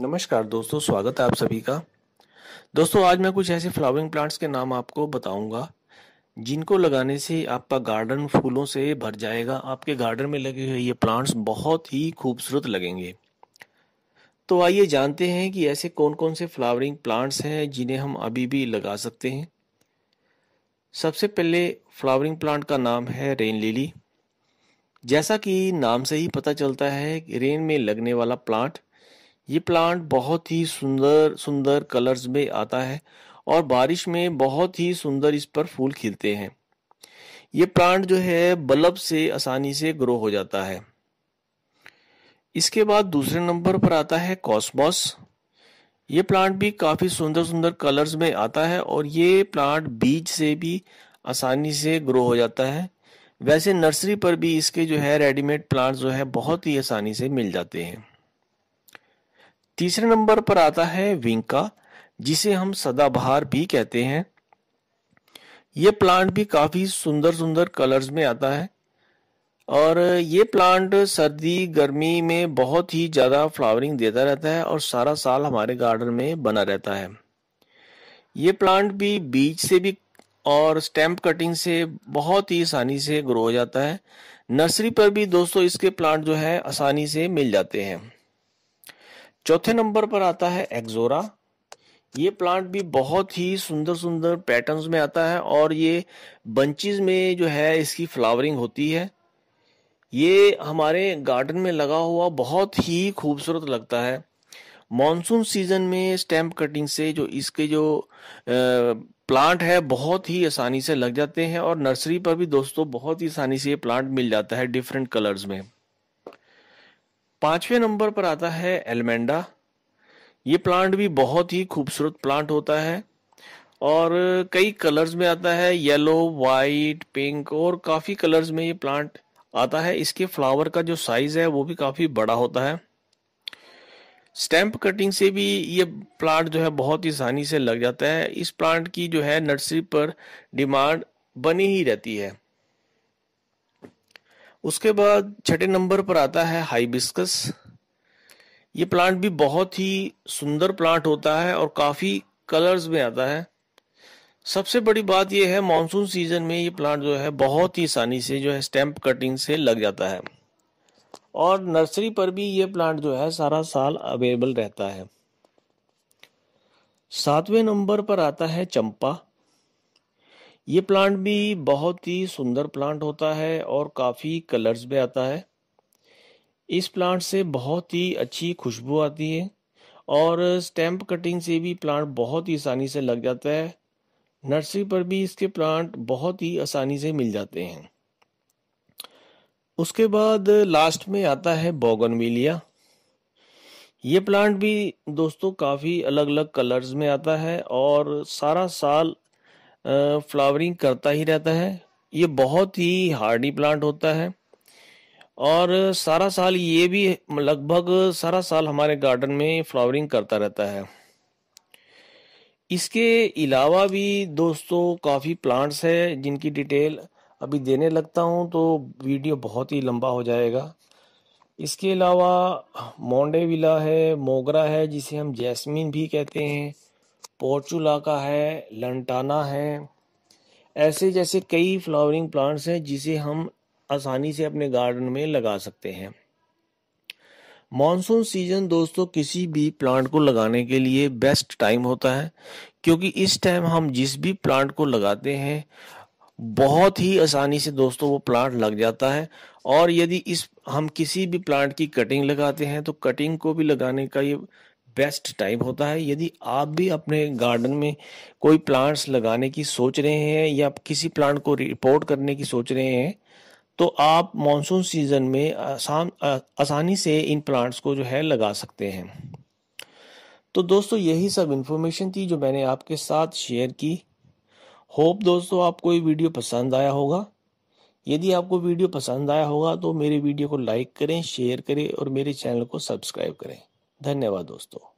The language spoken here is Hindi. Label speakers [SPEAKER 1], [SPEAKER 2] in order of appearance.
[SPEAKER 1] नमस्कार दोस्तों स्वागत है आप सभी का दोस्तों आज मैं कुछ ऐसे फ्लावरिंग प्लांट्स के नाम आपको बताऊंगा जिनको लगाने से आपका गार्डन फूलों से भर जाएगा आपके गार्डन में लगे हुए ये प्लांट्स बहुत ही खूबसूरत लगेंगे तो आइए जानते हैं कि ऐसे कौन कौन से फ्लावरिंग प्लांट्स हैं जिन्हें हम अभी भी लगा सकते हैं सबसे पहले फ्लावरिंग प्लांट का नाम है रेन लिली जैसा कि नाम से ही पता चलता है रेन में लगने वाला प्लांट ये प्लांट बहुत ही सुंदर सुंदर कलर्स में आता है और बारिश में बहुत ही सुंदर इस पर फूल खिलते हैं ये प्लांट जो है बल्ब से आसानी से ग्रो हो जाता है इसके बाद दूसरे नंबर पर आता है कॉस्मॉस ये प्लांट भी काफ़ी सुंदर सुंदर कलर्स में आता है और ये प्लांट बीज से भी आसानी से ग्रो हो जाता है वैसे नर्सरी पर भी इसके जो है रेडीमेड प्लांट जो है बहुत ही आसानी से मिल जाते हैं तीसरे नंबर पर आता है विंका जिसे हम सदाबहार भी कहते हैं ये प्लांट भी काफ़ी सुंदर सुंदर कलर्स में आता है और ये प्लांट सर्दी गर्मी में बहुत ही ज़्यादा फ्लावरिंग देता रहता है और सारा साल हमारे गार्डन में बना रहता है ये प्लांट भी बीज से भी और स्टैम्प कटिंग से बहुत ही आसानी से ग्रो हो जाता है नर्सरी पर भी दोस्तों इसके प्लांट जो है आसानी से मिल जाते हैं चौथे नंबर पर आता है एक्जोरा ये प्लांट भी बहुत ही सुंदर सुंदर पैटर्न्स में आता है और ये बंचेस में जो है इसकी फ्लावरिंग होती है ये हमारे गार्डन में लगा हुआ बहुत ही खूबसूरत लगता है मॉनसून सीजन में स्टैम्प कटिंग से जो इसके जो प्लांट है बहुत ही आसानी से लग जाते हैं और नर्सरी पर भी दोस्तों बहुत ही आसानी से ये प्लांट मिल जाता है डिफरेंट कलर्स में पांचवें नंबर पर आता है एलमेंडा ये प्लांट भी बहुत ही खूबसूरत प्लांट होता है और कई कलर्स में आता है येलो वाइट पिंक और काफ़ी कलर्स में ये प्लांट आता है इसके फ्लावर का जो साइज है वो भी काफ़ी बड़ा होता है स्टैंप कटिंग से भी ये प्लांट जो है बहुत ही आसानी से लग जाता है इस प्लांट की जो है नर्सरी पर डिमांड बनी ही रहती है उसके बाद छठे नंबर पर आता है हाइबिस्कस ये प्लांट भी बहुत ही सुंदर प्लांट होता है और काफ़ी कलर्स में आता है सबसे बड़ी बात यह है मानसून सीजन में ये प्लांट जो है बहुत ही आसानी से जो है स्टैम्प कटिंग से लग जाता है और नर्सरी पर भी ये प्लांट जो है सारा साल अवेलेबल रहता है सातवें नंबर पर आता है चंपा ये प्लांट भी बहुत ही सुंदर प्लांट होता है और काफ़ी कलर्स में आता है इस प्लांट से बहुत ही अच्छी खुशबू आती है और स्टैम्प कटिंग से भी प्लांट बहुत ही आसानी से लग जाता है नर्सरी पर भी इसके प्लांट बहुत ही आसानी से मिल जाते हैं उसके बाद लास्ट में आता है बोगनविलिया ये प्लांट भी दोस्तों काफ़ी अलग अलग कलर्स में आता है और सारा साल फ्लावरिंग करता ही रहता है ये बहुत ही हार्डी प्लांट होता है और सारा साल ये भी लगभग सारा साल हमारे गार्डन में फ्लावरिंग करता रहता है इसके अलावा भी दोस्तों काफ़ी प्लांट्स हैं जिनकी डिटेल अभी देने लगता हूँ तो वीडियो बहुत ही लंबा हो जाएगा इसके अलावा मोंडेविला है मोगरा है जिसे हम जैस्मिन भी कहते हैं पोर्चुला का है लंटाना है ऐसे जैसे कई फ्लावरिंग प्लांट्स हैं जिसे हम आसानी से अपने गार्डन में लगा सकते हैं मॉनसून सीजन दोस्तों किसी भी प्लांट को लगाने के लिए बेस्ट टाइम होता है क्योंकि इस टाइम हम जिस भी प्लांट को लगाते हैं बहुत ही आसानी से दोस्तों वो प्लांट लग जाता है और यदि इस हम किसी भी प्लांट की कटिंग लगाते हैं तो कटिंग को भी लगाने का ये बेस्ट टाइम होता है यदि आप भी अपने गार्डन में कोई प्लांट्स लगाने की सोच रहे हैं या किसी प्लांट को रिपोर्ट करने की सोच रहे हैं तो आप मॉनसून सीजन में आसान आसानी से इन प्लांट्स को जो है लगा सकते हैं तो दोस्तों यही सब इन्फॉर्मेशन थी जो मैंने आपके साथ शेयर की होप दोस्तों आपको ये वीडियो पसंद आया होगा यदि आपको वीडियो पसंद आया होगा तो मेरे वीडियो को लाइक करें शेयर करें और मेरे चैनल को सब्सक्राइब करें धन्यवाद दोस्तों